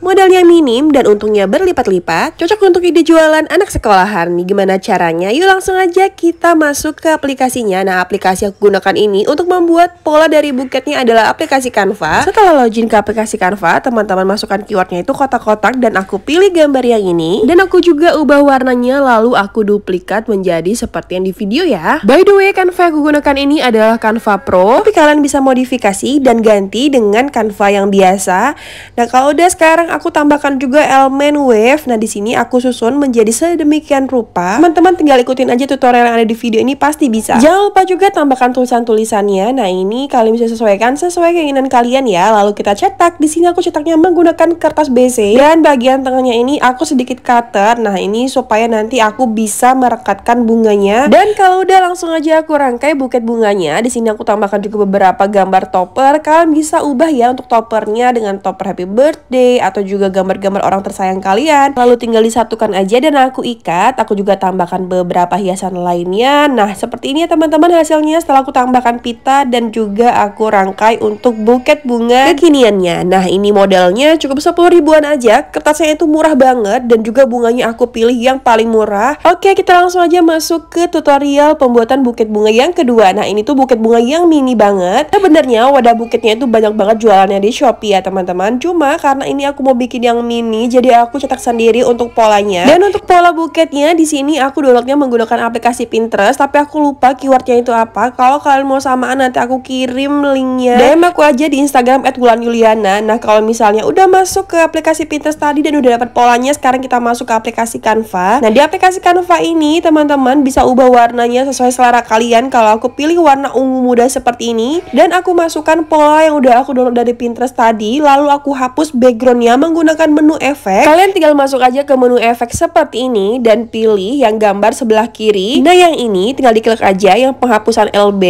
Modalnya minim dan untungnya berlipat-lipat, cocok untuk ide jualan anak sekolahan. Nih gimana caranya? Yuk langsung aja kita masuk ke aplikasinya. Nah, aplikasi yang aku gunakan ini untuk membuat pola dari buketnya adalah aplikasi Canva. Setelah login ke aplikasi Canva, teman-teman masukkan keywordnya itu kotak-kotak dan aku pilih gambar yang ini. Dan aku juga ubah warnanya lalu aku duplikat menjadi seperti yang di video ya. By the way, Canva yang aku gunakan ini adalah Canva Pro. Tapi kalian bisa modifikasi dan ganti dengan Canva yang biasa. Nah, kalau udah sekarang sekarang aku tambahkan juga elemen wave. Nah, di sini aku susun menjadi sedemikian rupa. Teman-teman tinggal ikutin aja tutorial yang ada di video ini pasti bisa. Jangan lupa juga tambahkan tulisan-tulisannya. Nah, ini kalian bisa sesuaikan sesuai keinginan kalian ya. Lalu kita cetak. Di sini aku cetaknya menggunakan kertas BC dan bagian tengahnya ini aku sedikit cutter. Nah, ini supaya nanti aku bisa merekatkan bunganya. Dan kalau udah langsung aja aku rangkai buket bunganya. Di sini aku tambahkan juga beberapa gambar topper. Kalian bisa ubah ya untuk toppernya dengan topper happy birthday atau juga gambar-gambar orang tersayang kalian. Lalu tinggal disatukan aja dan aku ikat. Aku juga tambahkan beberapa hiasan lainnya. Nah, seperti ini ya teman-teman hasilnya setelah aku tambahkan pita dan juga aku rangkai untuk buket bunga kekiniannya. Nah, ini modelnya cukup 10 ribuan aja. Kertasnya itu murah banget dan juga bunganya aku pilih yang paling murah. Oke, kita langsung aja masuk ke tutorial pembuatan buket bunga yang kedua. Nah, ini tuh buket bunga yang mini banget. Sebenarnya wadah buketnya itu banyak banget jualannya di Shopee ya, teman-teman. Cuma karena ini aku aku mau bikin yang mini, jadi aku cetak sendiri untuk polanya. Dan untuk pola buketnya di sini aku downloadnya menggunakan aplikasi Pinterest, tapi aku lupa keywordnya itu apa. Kalau kalian mau samaan nanti aku kirim linknya. DM aku aja di Instagram @wulan_yuliana. Nah kalau misalnya udah masuk ke aplikasi Pinterest tadi dan udah dapat polanya, sekarang kita masuk ke aplikasi Canva. Nah di aplikasi Canva ini teman-teman bisa ubah warnanya sesuai selera kalian. Kalau aku pilih warna ungu muda seperti ini dan aku masukkan pola yang udah aku download dari Pinterest tadi, lalu aku hapus background sebelumnya menggunakan menu efek, kalian tinggal masuk aja ke menu efek seperti ini dan pilih yang gambar sebelah kiri. Nah yang ini tinggal diklik aja yang penghapusan LB,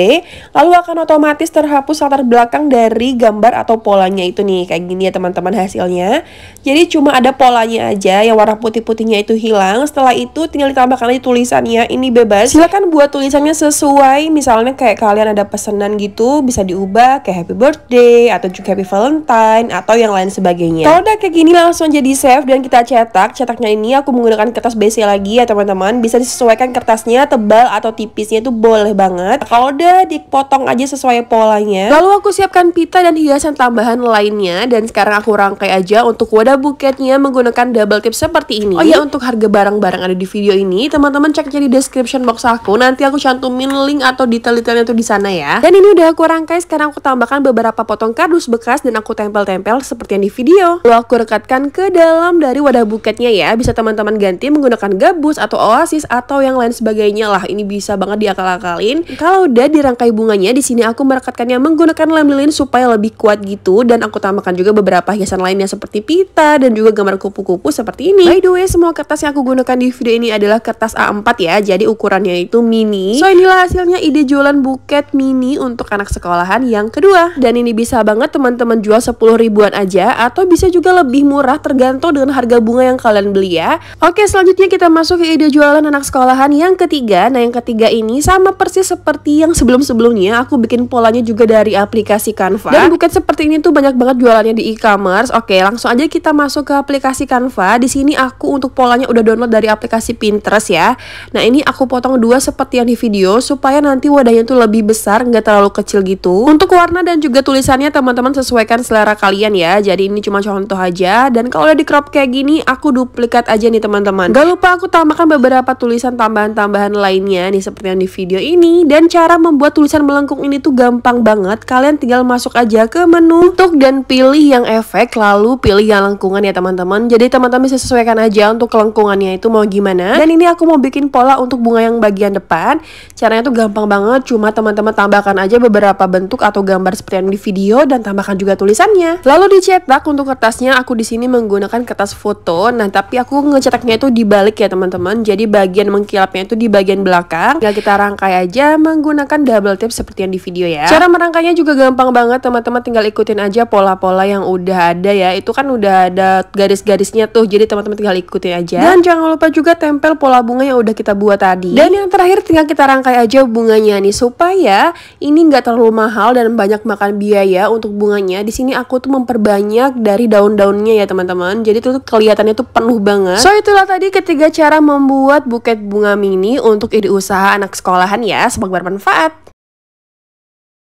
lalu akan otomatis terhapus latar belakang dari gambar atau polanya itu nih. Kayak gini ya teman-teman hasilnya. Jadi cuma ada polanya aja yang warna putih-putihnya itu hilang. Setelah itu tinggal ditambahkan aja tulisannya, ini bebas. Silahkan buat tulisannya sesuai, misalnya kayak kalian ada pesanan gitu, bisa diubah kayak happy birthday atau juga happy valentine atau yang lain sebagainya. Kalau udah kayak gini langsung jadi save dan kita cetak. Cetaknya ini aku menggunakan kertas BC lagi ya teman-teman. Bisa disesuaikan kertasnya tebal atau tipisnya itu boleh banget. Kalau udah dipotong aja sesuai polanya. Lalu aku siapkan pita dan hiasan tambahan lainnya dan sekarang aku rangkai aja untuk wadah buketnya menggunakan double tip seperti ini. Oh ya untuk harga barang-barang ada di video ini, teman-teman ceknya di description box aku. Nanti aku cantumin link atau detail-detailnya tuh di sana ya. Dan ini udah aku rangkai, sekarang aku tambahkan beberapa potong kardus bekas dan aku tempel-tempel seperti yang di video. Lalu aku rekatkan ke dalam dari wadah buketnya ya. Bisa teman-teman ganti menggunakan gabus atau oasis atau yang lain sebagainya lah. Ini bisa banget diakal-akalin. Kalau udah dirangkai bunganya, di sini aku merekatkannya menggunakan lem lilin supaya lebih kuat gitu. Dan aku tambahkan juga beberapa hiasan lainnya seperti pita dan juga gambar kupu-kupu seperti ini. By the way, semua kertas yang aku gunakan di video ini adalah kertas A4 ya. Jadi ukurannya itu mini. So inilah hasilnya ide jualan buket mini untuk anak sekolahan yang kedua. Dan ini bisa banget teman-teman jual 10 ribuan aja atau bisa juga lebih murah tergantung dengan harga bunga yang kalian beli ya. Oke, selanjutnya kita masuk ke ide jualan anak sekolahan yang ketiga. Nah, yang ketiga ini sama persis seperti yang sebelum-sebelumnya. Aku bikin polanya juga dari aplikasi Canva. Dan buket seperti ini tuh banyak banget jualannya di e-commerce. Oke, langsung aja kita masuk ke aplikasi Canva. Di sini aku untuk polanya udah download dari aplikasi Pinterest ya. Nah, ini aku potong dua seperti yang di video supaya nanti wadahnya tuh lebih besar, nggak terlalu kecil gitu. Untuk warna dan juga tulisannya teman-teman sesuaikan selera kalian ya. Jadi ini cuma contoh contoh aja dan kalau udah di crop kayak gini aku duplikat aja nih teman-teman gak lupa aku tambahkan beberapa tulisan tambahan-tambahan lainnya nih seperti yang di video ini dan cara membuat tulisan melengkung ini tuh gampang banget kalian tinggal masuk aja ke menu untuk dan pilih yang efek lalu pilih yang lengkungan ya teman-teman jadi teman-teman bisa sesuaikan aja untuk kelengkungannya itu mau gimana dan ini aku mau bikin pola untuk bunga yang bagian depan caranya tuh gampang banget cuma teman-teman tambahkan aja beberapa bentuk atau gambar seperti yang di video dan tambahkan juga tulisannya lalu dicetak untuk kertas kertasnya aku di sini menggunakan kertas foto. Nah, tapi aku ngecetaknya itu dibalik ya, teman-teman. Jadi bagian mengkilapnya itu di bagian belakang. Tinggal kita rangkai aja menggunakan double tape seperti yang di video ya. Cara merangkainya juga gampang banget, teman-teman. Tinggal ikutin aja pola-pola yang udah ada ya. Itu kan udah ada garis-garisnya tuh. Jadi teman-teman tinggal ikutin aja. Dan jangan lupa juga tempel pola bunga yang udah kita buat tadi. Dan yang terakhir tinggal kita rangkai aja bunganya nih supaya ini nggak terlalu mahal dan banyak makan biaya untuk bunganya. Di sini aku tuh memperbanyak dari daun daun-daunnya ya teman-teman. Jadi itu tuh kelihatannya tuh penuh banget. So itulah tadi ketiga cara membuat buket bunga mini untuk ide usaha anak sekolahan ya. Semoga bermanfaat.